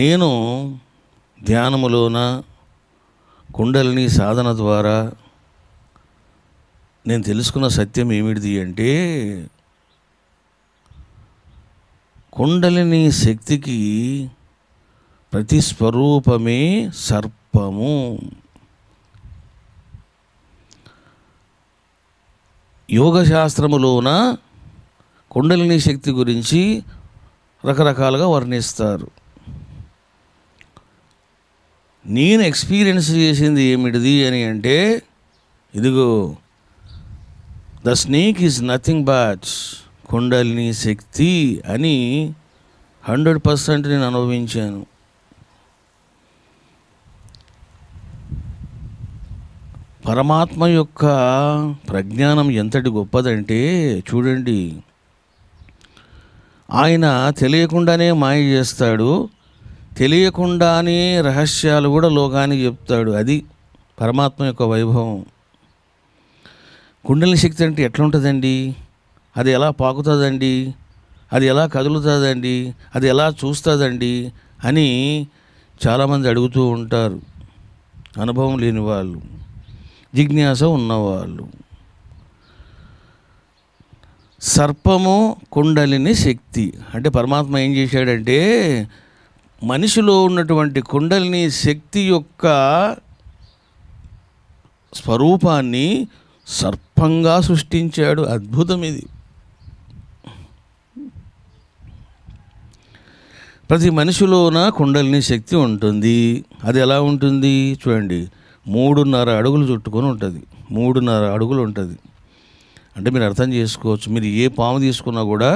నేను ధ్యానములోన కుండలిని సాధన ద్వారా నేను తెలుసుకున్న సత్యం ఏమిటిది అంటే కుండలిని శక్తికి ప్రతి స్వరూపమే సర్పము యోగశాస్త్రములోన కుండలిని శక్తి గురించి రకరకాలుగా వర్ణిస్తారు నేను ఎక్స్పీరియన్స్ చేసింది ఏమిటిది అని అంటే ఇదిగో the snake is nothing but కుండలిని శక్తి అని హండ్రెడ్ పర్సెంట్ నేను అనుభవించాను పరమాత్మ యొక్క ప్రజ్ఞానం ఎంతటి గొప్పదంటే చూడండి ఆయన తెలియకుండానే మాయ చేస్తాడు తెలియకుండానే రహస్యాలు కూడా లోకానికి చెప్తాడు అది పరమాత్మ యొక్క వైభవం కుండలిని శక్తి అంటే ఎట్లుంటుందండి అది ఎలా పాకుతుందండి అది ఎలా కదులుతుందండి అది ఎలా చూస్తుందండి అని చాలామంది అడుగుతూ ఉంటారు అనుభవం లేని వాళ్ళు జిజ్ఞాస ఉన్నవాళ్ళు సర్పము కుండలిని శక్తి అంటే పరమాత్మ ఏం చేశాడంటే మనిషిలో ఉన్నటువంటి కుండలిని శక్తి యొక్క స్వరూపాన్ని సర్పంగా సృష్టించాడు అద్భుతం ఇది ప్రతి మనిషిలోన కుండలిని శక్తి ఉంటుంది అది ఎలా ఉంటుంది చూడండి మూడున్నర అడుగులు చుట్టుకొని ఉంటుంది మూడున్నర అడుగులు ఉంటుంది అంటే మీరు అర్థం చేసుకోవచ్చు మీరు ఏ పాము తీసుకున్నా కూడా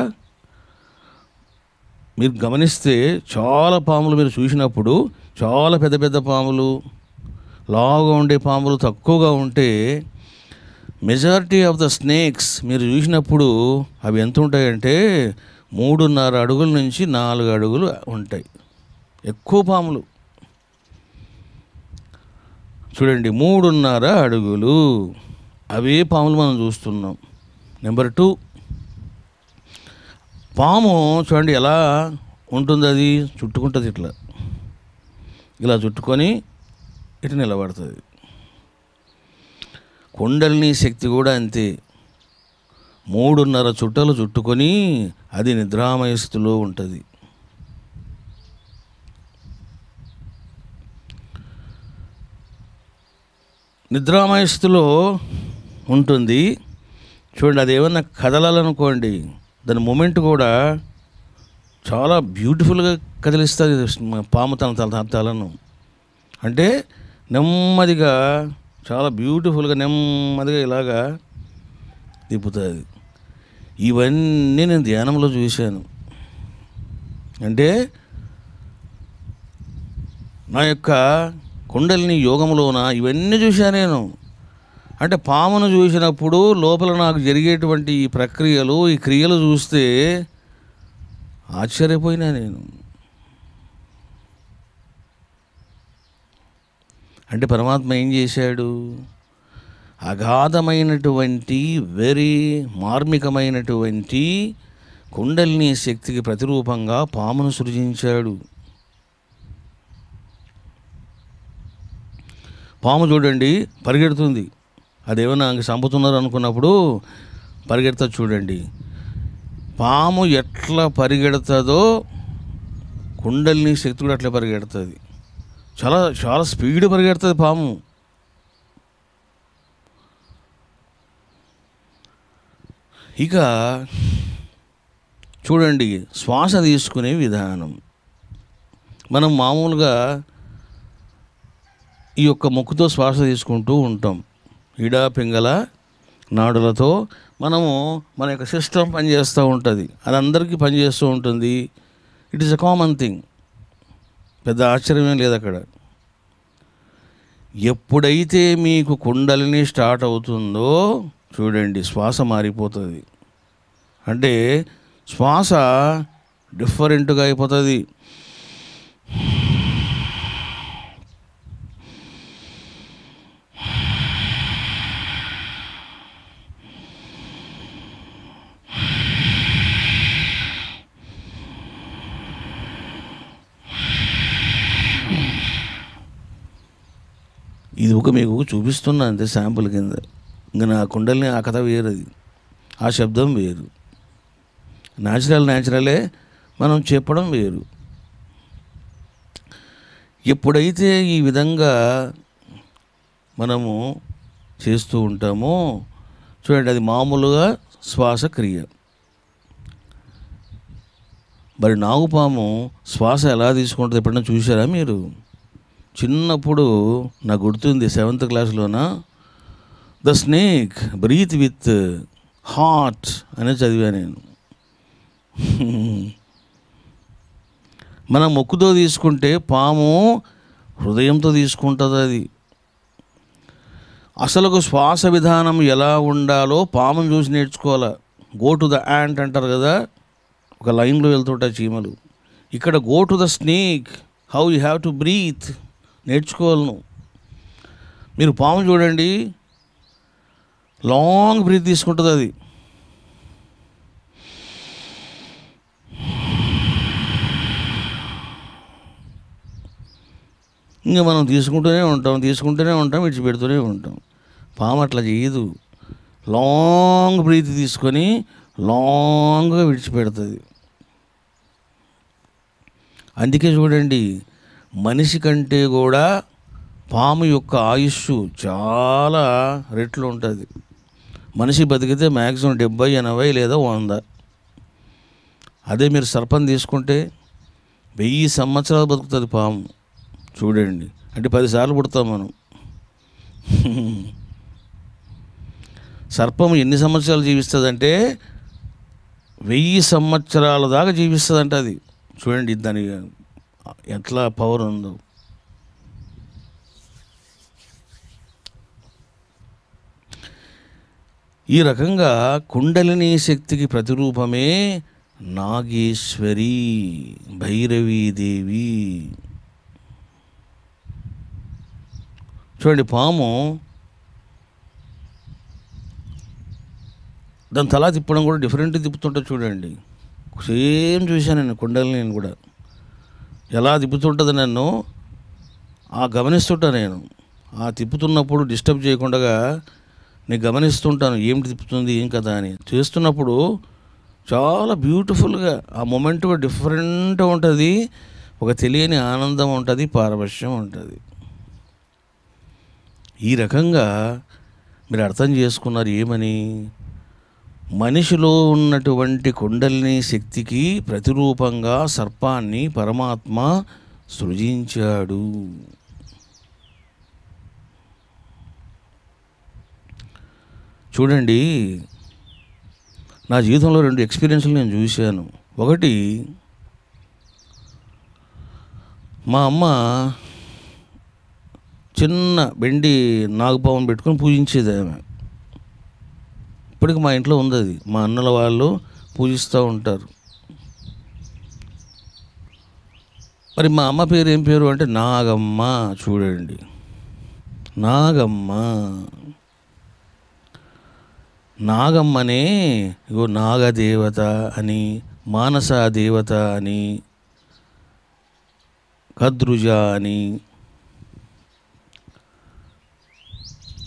మీరు గమనిస్తే చాలా పాములు మీరు చూసినప్పుడు చాలా పెద్ద పెద్ద పాములు లావుగా ఉండే పాములు తక్కువగా ఉంటే మెజారిటీ ఆఫ్ ద స్నేక్స్ మీరు చూసినప్పుడు అవి ఎంత ఉంటాయంటే మూడున్నర అడుగుల నుంచి నాలుగు అడుగులు ఉంటాయి ఎక్కువ పాములు చూడండి మూడున్నర అడుగులు అవే పాములు మనం చూస్తున్నాం నెంబర్ టూ పాము చూడండి ఎలా ఉంటుంది అది చుట్టుకుంటుంది ఇట్లా ఇలా చుట్టుకొని ఇటు నిలబడుతుంది కొండల్ని శక్తి కూడా అంతే మూడున్నర చుట్టలు చుట్టుకొని అది నిద్రామయ స్థితిలో ఉంటుంది నిద్రామయ స్థితిలో ఉంటుంది చూడండి అది ఏమన్నా కదలాలనుకోండి దాని మూమెంట్ కూడా చాలా బ్యూటిఫుల్గా కదిలిస్తుంది పాము తన తన తలను అంటే నెమ్మదిగా చాలా బ్యూటిఫుల్గా నెమ్మదిగా ఇలాగా తిప్పుతుంది ఇవన్నీ నేను ధ్యానంలో చూశాను అంటే నా యొక్క కుండలిని యోగంలోన ఇవన్నీ చూశాను నేను అంటే పామును చూసినప్పుడు లోపల నాకు జరిగేటువంటి ఈ ప్రక్రియలు ఈ క్రియలు చూస్తే ఆశ్చర్యపోయినా నేను అంటే పరమాత్మ ఏం చేశాడు అగాధమైనటువంటి వెరీ మార్మికమైనటువంటి కుండలిని శక్తికి ప్రతిరూపంగా పామును సృజించాడు పాము చూడండి పరిగెడుతుంది అదేమైనా నాకు చంపుతున్నారు అనుకున్నప్పుడు పరిగెడతా చూడండి పాము ఎట్లా పరిగెడుతుందో కుండల్ని శక్తి కూడా అట్లా పరిగెడుతుంది చాలా చాలా స్పీడ్ పరిగెడుతుంది పాము ఇక చూడండి శ్వాస తీసుకునే విధానం మనం మామూలుగా ఈ యొక్క మొక్కుతో శ్వాస తీసుకుంటూ ఉంటాం ఇడా నాడులతో మనము మన యొక్క సిస్టమ్ పనిచేస్తూ ఉంటుంది అది అందరికీ పనిచేస్తూ ఉంటుంది it is a common thing పెద్ద ఆశ్చర్యమే లేదు అక్కడ ఎప్పుడైతే మీకు కుండలిని స్టార్ట్ అవుతుందో చూడండి శ్వాస మారిపోతుంది అంటే శ్వాస డిఫరెంట్గా అయిపోతుంది ఇది ఒక మీకు చూపిస్తున్నా అంతే శాంపుల్ కింద ఇంకా నా కుండల్ని ఆ కథ వేరది ఆ శబ్దం వేరు న్యాచురల్ న్యాచురలే మనం చెప్పడం వేరు ఎప్పుడైతే ఈ విధంగా మనము చేస్తూ ఉంటామో చూడండి అది మామూలుగా శ్వాసక్రియ మరి నాగుపాము శ్వాస ఎలా తీసుకుంటుంది ఎప్పుడైనా చూసారా మీరు చిన్నప్పుడు నాకు గుర్తుంది సెవెంత్ క్లాస్లోన the snake breathe with heart అనే చదివా నేను మనం మొక్కుతో తీసుకుంటే పాము హృదయంతో తీసుకుంటుంది అది అసలుకు శ్వాస విధానం ఎలా ఉండాలో పామును చూసి నేర్చుకోవాలి గో టు ద యాంట్ అంటారు కదా ఒక లైన్లో వెళ్తుంటాయి చీమలు ఇక్కడ go to the snake how you have to breathe నేర్చుకోవాలను మీరు పాము చూడండి లాంగ్ బ్రీత్ తీసుకుంటుంది అది ఇంకా మనం తీసుకుంటూనే ఉంటాం తీసుకుంటూనే ఉంటాం విడిచిపెడుతూనే ఉంటాం పాము అట్లా చేయదు లాంగ్ బ్రీత్ తీసుకొని లాంగ్గా విడిచిపెడుతుంది అందుకే చూడండి మనిషి కంటే కూడా పాము యొక్క ఆయుష్ చాలా రెట్లు ఉంటుంది మనిషి బతికితే మ్యాక్సిమం డెబ్బై ఎనభై లేదా వంద అదే మీరు సర్పం తీసుకుంటే వెయ్యి సంవత్సరాలు బతుకుతుంది పాము చూడండి అంటే పదిసార్లు పుడతాం మనం సర్పం ఎన్ని సంవత్సరాలు జీవిస్తుందంటే వెయ్యి సంవత్సరాల దాకా జీవిస్తుందంట అది చూడండి దాని ఎట్లా పవర్ ఉందో ఈ రకంగా కుండలిని శక్తికి ప్రతిరూపమే నాగేశ్వరి భైరవీదేవి చూడండి పాము దాని తలా తిప్పడం కూడా డిఫరెంట్ తిప్పుతుంటే చూడండి సేమ్ చూశాను నేను కుండలిని కూడా ఎలా తిప్పుతుంటుంది నన్ను ఆ గమనిస్తుంటా నేను ఆ తిప్పుతున్నప్పుడు డిస్టర్బ్ చేయకుండా నేను గమనిస్తుంటాను ఏం తిప్పుతుంది ఏం కదా అని చేస్తున్నప్పుడు చాలా బ్యూటిఫుల్గా ఆ మూమెంట్ కూడా డిఫరెంట్ ఉంటుంది ఒక తెలియని ఆనందం ఉంటుంది పారవశ్యం ఉంటుంది ఈ రకంగా మీరు అర్థం చేసుకున్నారు ఏమని మనిషిలో ఉన్నటువంటి కుండలిని శక్తికి ప్రతిరూపంగా సర్పాన్ని పరమాత్మ సృజించాడు చూడండి నా జీవితంలో రెండు ఎక్స్పీరియన్స్లు నేను చూశాను ఒకటి మా అమ్మ చిన్న బెండి నాగపావం పెట్టుకొని పూజించేది ఆమె ఇప్పటికి మా ఇంట్లో ఉంది అది మా అన్నల వాళ్ళు పూజిస్తూ ఉంటారు మరి మా అమ్మ పేరు ఏం పేరు అంటే నాగమ్మ చూడండి నాగమ్మ నాగమ్మనే ఇగో నాగదేవత అని మానస దేవత అని కద్రుజ అని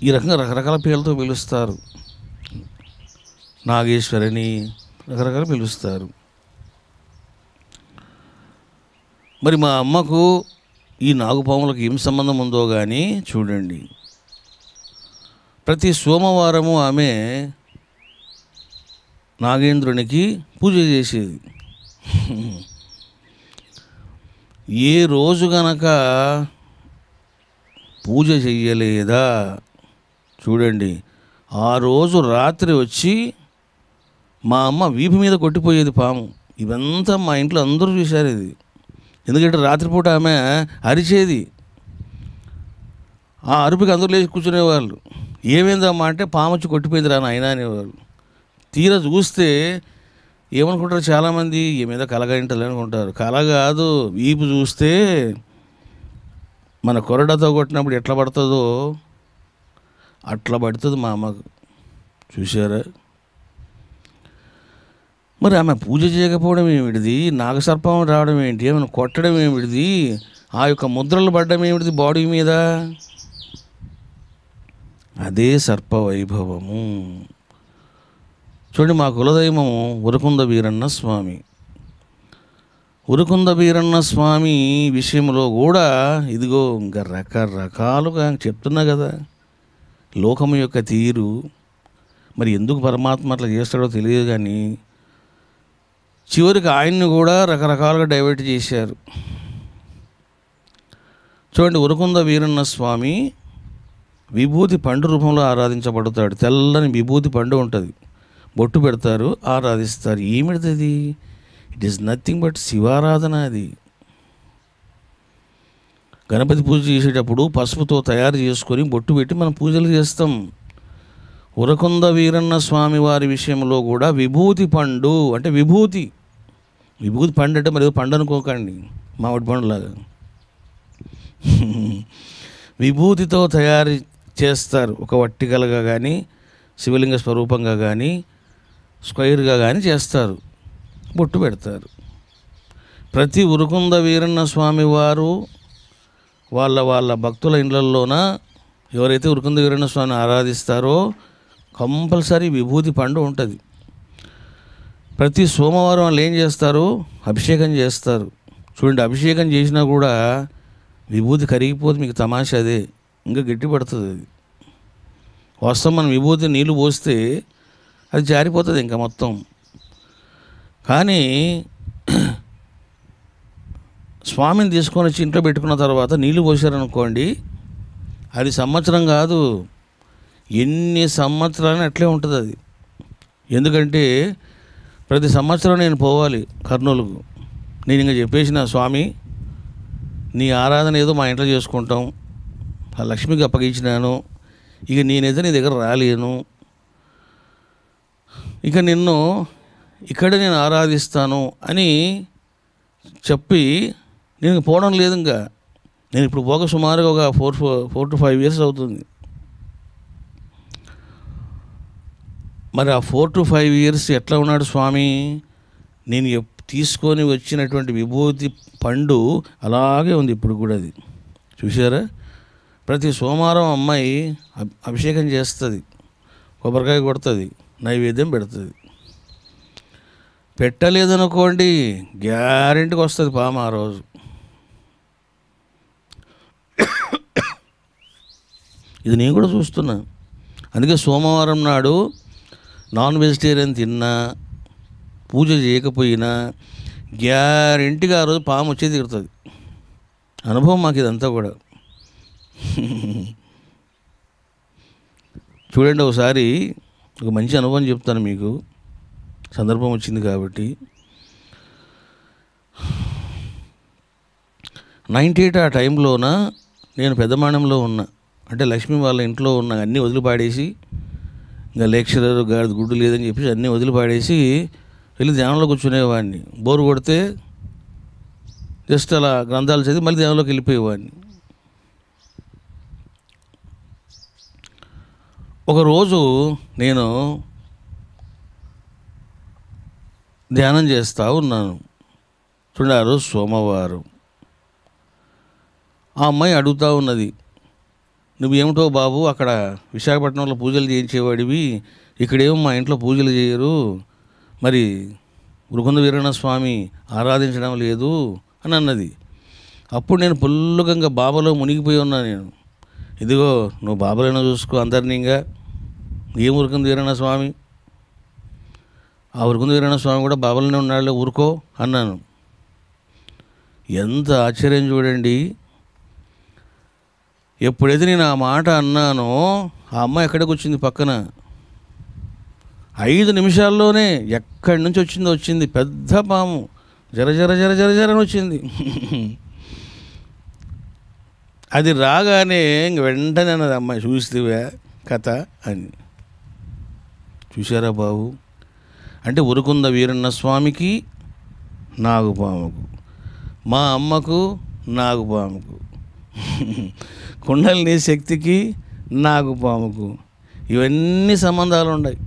ఈ రకంగా రకరకాల పేర్లతో పిలుస్తారు నాగేశ్వరిని రకరకాలు పిలుస్తారు మరి మా అమ్మకు ఈ నాగుపాములకు ఏం సంబంధం ఉందో కానీ చూడండి ప్రతి సోమవారము ఆమె నాగేంద్రునికి పూజ చేసేది ఏ రోజు గనక పూజ చెయ్యలేదా చూడండి ఆ రోజు రాత్రి వచ్చి మా అమ్మ వీపు మీద కొట్టిపోయేది పాము ఇవంతా మా ఇంట్లో అందరూ చూశారు ఇది ఎందుకంటే రాత్రిపూట ఆమె అరిచేది ఆ అరుపుకి అందరూ లేచి కూర్చునేవాళ్ళు ఏమైందమ్మా అంటే పాము వచ్చి కొట్టిపోయింది రాను అయినా అనేవాళ్ళు తీరా చూస్తే ఏమనుకుంటారు చాలామంది ఈ మీద కలగంటలు అనుకుంటారు కల కాదు వీపు చూస్తే మన కొరడతో కొట్టినప్పుడు ఎట్లా పడుతుందో అట్లా పడుతుంది మా అమ్మకు చూశారా మరి ఆమె పూజ చేయకపోవడం ఏమిటిది నాగసర్పం రావడం ఏంటి ఆమెను కొట్టడం ఏమిటిది ఆ యొక్క ముద్రలు పడ్డం ఏమిటిది బాడీ మీద అదే సర్ప వైభవము చూడండి మా కులదైవము ఉరుకుంద వీరన్న స్వామి ఉరుకుంద వీరన్న స్వామి విషయంలో కూడా ఇదిగో ఇంకా రకరకాలుగా చెప్తున్నా కదా లోకము యొక్క తీరు మరి ఎందుకు పరమాత్మ అట్లా చేస్తాడో తెలియదు కానీ చివరికి ఆయన్ని కూడా రకరకాలుగా డైవర్ట్ చేశారు చూడండి ఉరకుంద వీరన్న స్వామి విభూతి పండు రూపంలో ఆరాధించబడతాడు తెల్లని విభూతి పండు ఉంటుంది బొట్టు పెడతారు ఆరాధిస్తారు ఏమిటిది ఇట్ ఈస్ నథింగ్ బట్ శివారాధన అది గణపతి పూజ చేసేటప్పుడు పసుపుతో తయారు చేసుకొని బొట్టు పెట్టి మనం పూజలు చేస్తాం ఉరకుంద వీరన్న స్వామి వారి విషయంలో కూడా విభూతి పండు అంటే విభూతి విభూతి పండు అంటే మరి పండు అనుకోకండి మామిడి పండులాగా విభూతితో తయారు చేస్తారు ఒక వట్టికలుగా కానీ శివలింగ స్వరూపంగా కానీ స్క్వైర్గా కానీ చేస్తారు బొట్టు పెడతారు ప్రతి ఉరుకుంద వీరన్న స్వామి వారు వాళ్ళ వాళ్ళ భక్తుల ఇండ్లలోన ఎవరైతే ఉరుకుంద వీరన్న స్వామిని ఆరాధిస్తారో కంపల్సరీ విభూతి పండు ఉంటుంది ప్రతి సోమవారం వాళ్ళు ఏం చేస్తారు అభిషేకం చేస్తారు చూడండి అభిషేకం చేసినా కూడా విభూతి కరిగిపోతే మీకు తమాషా అదే ఇంకా గట్టి పడుతుంది అది వాస్తవం మనం విభూతి నీళ్ళు పోస్తే అది జారిపోతుంది ఇంకా మొత్తం కానీ స్వామిని తీసుకొని వచ్చి ఇంట్లో పెట్టుకున్న తర్వాత నీళ్ళు పోసారనుకోండి అది సంవత్సరం కాదు ఎన్ని సంవత్సరాలు అట్లే ఉంటుంది అది ఎందుకంటే ప్రతి సంవత్సరం నేను పోవాలి కర్నూలుకు నేను ఇంకా చెప్పేసిన స్వామి నీ ఆరాధన ఏదో మా ఇంట్లో చేసుకుంటాం ఆ లక్ష్మికి అప్పగించినాను ఇక నేనైతే నీ దగ్గర రాలేను ఇక నిన్ను ఇక్కడ నేను ఆరాధిస్తాను అని చెప్పి నేను పోవడం లేదు ఇంకా నేను ఇప్పుడు పోక సుమారుగా ఒక four four four to five years అవుతుంది మరి ఆ ఫోర్ టు ఫైవ్ ఇయర్స్ ఎట్లా ఉన్నాడు స్వామి నేను తీసుకొని వచ్చినటువంటి విభూతి పండు అలాగే ఉంది ఇప్పుడు కూడా అది చూసారా ప్రతి సోమవారం అమ్మాయి అభిషేకం చేస్తుంది కొబ్బరికాయ కొడుతుంది నైవేద్యం పెడుతుంది పెట్టలేదనుకోండి గ్యారెంటీకి వస్తుంది పాము ఆ రోజు ఇది నేను కూడా చూస్తున్నా అందుకే సోమవారం నాడు నాన్ వెజిటేరియన్ తిన్నా పూజ చేయకపోయినా గ్యారెంటీగా ఆ రోజు పాము వచ్చే తిరుగుతుంది అనుభవం మాకు ఇదంతా కూడా చూడండి ఒకసారి ఒక మంచి అనుభవం చెప్తాను మీకు సందర్భం వచ్చింది కాబట్టి నైంటీ ఎయిట్ ఆ టైంలోన నేను పెద్దమాణంలో ఉన్నా అంటే లక్ష్మి వాళ్ళ ఇంట్లో ఉన్న అన్నీ వదిలిపాడేసి ఇంకా లెక్చరర్ గాడిద గుడ్డు లేదని చెప్పేసి అన్నీ వదిలిపాడేసి వెళ్ళి ధ్యానంలో కూర్చునేవాడిని బోరు కొడితే జస్ట్ అలా గ్రంథాలు చదివి మళ్ళీ ధ్యానంలోకి వెళ్ళిపోయేవాడిని ఒకరోజు నేను ధ్యానం చేస్తూ ఉన్నాను చూడారు సోమవారం ఆ అమ్మాయి అడుగుతూ ఉన్నది నువ్వు ఏమిటో బాబు అక్కడ విశాఖపట్నంలో పూజలు చేయించేవాడివి ఇక్కడేమో మా ఇంట్లో పూజలు చేయరు మరి మృకుంద వీరణ స్వామి ఆరాధించడం లేదు అని అన్నది అప్పుడు నేను పుల్లుగంగా బాబాలో మునిగిపోయి ఉన్నా నేను ఇదిగో నువ్వు బాబాలైనా చూసుకో ఇంకా ఏ ఉరుకుంది వీరణ స్వామి ఆ ఉరుకుంది వీరణ స్వామి కూడా బాబాలోనే ఉన్నాళ్ళే ఊరుకో అన్నాను ఎంత ఆశ్చర్యం చూడండి ఎప్పుడైతే నేను ఆ మాట అన్నానో ఆ అమ్మ ఎక్కడికి వచ్చింది పక్కన ఐదు నిమిషాల్లోనే ఎక్కడి నుంచి వచ్చిందో వచ్చింది పెద్ద పాము జర జర జర జర జరని వచ్చింది అది రాగానే ఇంక వెంటనే అన్నది అమ్మాయి చూసివే కథ అని చూసారా బాబు అంటే ఉరుకుంద వీరన్న స్వామికి నాగుపాముకు మా అమ్మకు నాగుపాముకు కుండలిని శక్తికి నాగుపాముకు ఇవన్నీ సంబంధాలు ఉన్నాయి